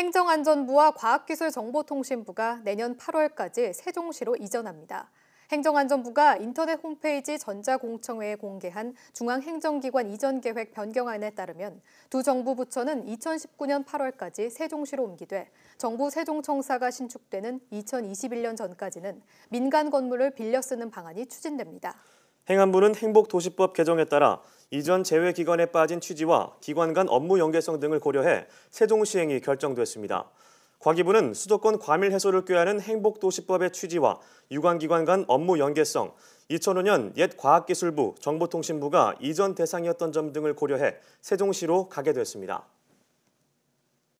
행정안전부와 과학기술정보통신부가 내년 8월까지 세종시로 이전합니다. 행정안전부가 인터넷 홈페이지 전자공청회에 공개한 중앙행정기관 이전 계획 변경안에 따르면 두 정부 부처는 2019년 8월까지 세종시로 옮기되 정부 세종청사가 신축되는 2021년 전까지는 민간 건물을 빌려 쓰는 방안이 추진됩니다. 행안부는 행복도시법 개정에 따라 이전 제외 기관에 빠진 취지와 기관 간 업무 연계성 등을 고려해 세종 시행이 결정됐습니다. 과기부는 수도권 과밀 해소를 꾀하는 행복도시법의 취지와 유관기관 간 업무 연계성, 2005년 옛 과학기술부, 정보통신부가 이전 대상이었던 점 등을 고려해 세종시로 가게 됐습니다.